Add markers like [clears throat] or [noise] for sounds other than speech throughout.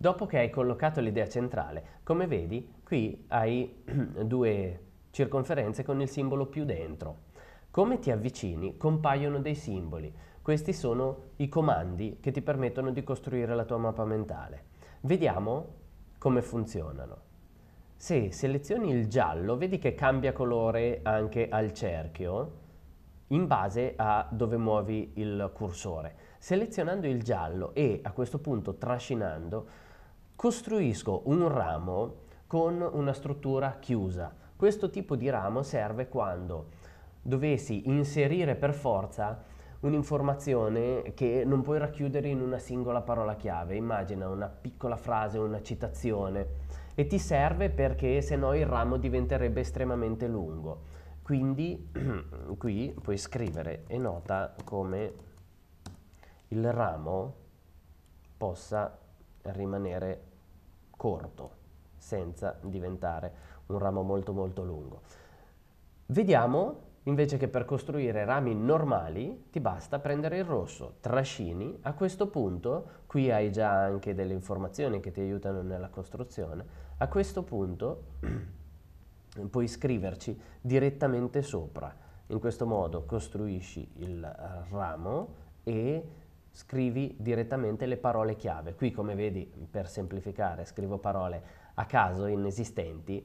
Dopo che hai collocato l'idea centrale, come vedi, qui hai [clears throat] due circonferenze con il simbolo più dentro. Come ti avvicini compaiono dei simboli. Questi sono i comandi che ti permettono di costruire la tua mappa mentale. Vediamo come funzionano. Se selezioni il giallo, vedi che cambia colore anche al cerchio in base a dove muovi il cursore. Selezionando il giallo e a questo punto trascinando costruisco un ramo con una struttura chiusa. Questo tipo di ramo serve quando dovessi inserire per forza un'informazione che non puoi racchiudere in una singola parola chiave, immagina una piccola frase, una citazione e ti serve perché sennò il ramo diventerebbe estremamente lungo. Quindi [clears throat] qui puoi scrivere e nota come il ramo possa rimanere corto senza diventare un ramo molto molto lungo. Vediamo invece che per costruire rami normali ti basta prendere il rosso, trascini, a questo punto, qui hai già anche delle informazioni che ti aiutano nella costruzione, a questo punto [clears throat] puoi scriverci direttamente sopra. In questo modo costruisci il eh, ramo e scrivi direttamente le parole chiave. Qui come vedi, per semplificare, scrivo parole a caso inesistenti.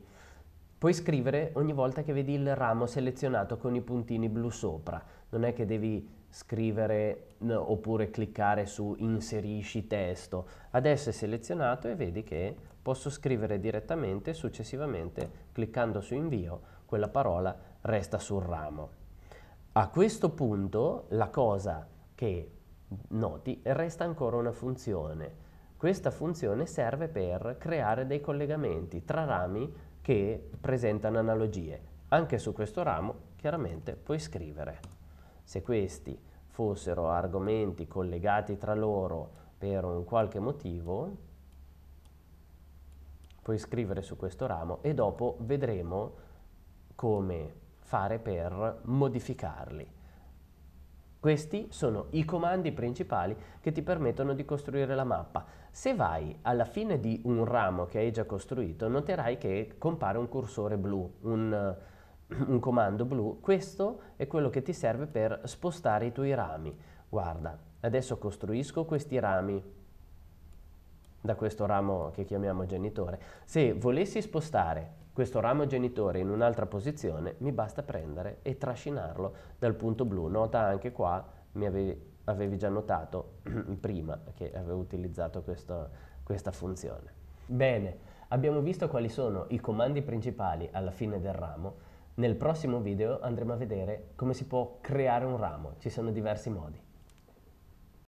Puoi scrivere ogni volta che vedi il ramo selezionato con i puntini blu sopra. Non è che devi scrivere no, oppure cliccare su inserisci testo. Adesso è selezionato e vedi che posso scrivere direttamente successivamente cliccando su invio quella parola resta sul ramo. A questo punto la cosa che noti, resta ancora una funzione. Questa funzione serve per creare dei collegamenti tra rami che presentano analogie. Anche su questo ramo chiaramente puoi scrivere. Se questi fossero argomenti collegati tra loro per un qualche motivo, puoi scrivere su questo ramo e dopo vedremo come fare per modificarli. Questi sono i comandi principali che ti permettono di costruire la mappa. Se vai alla fine di un ramo che hai già costruito, noterai che compare un cursore blu, un, [clears throat] un comando blu. Questo è quello che ti serve per spostare i tuoi rami. Guarda, adesso costruisco questi rami da questo ramo che chiamiamo genitore. Se volessi spostare questo ramo genitore in un'altra posizione mi basta prendere e trascinarlo dal punto blu. Nota anche qua, mi avevi, avevi già notato [clears throat] prima che avevo utilizzato questo, questa funzione. Bene, abbiamo visto quali sono i comandi principali alla fine del ramo. Nel prossimo video andremo a vedere come si può creare un ramo, ci sono diversi modi.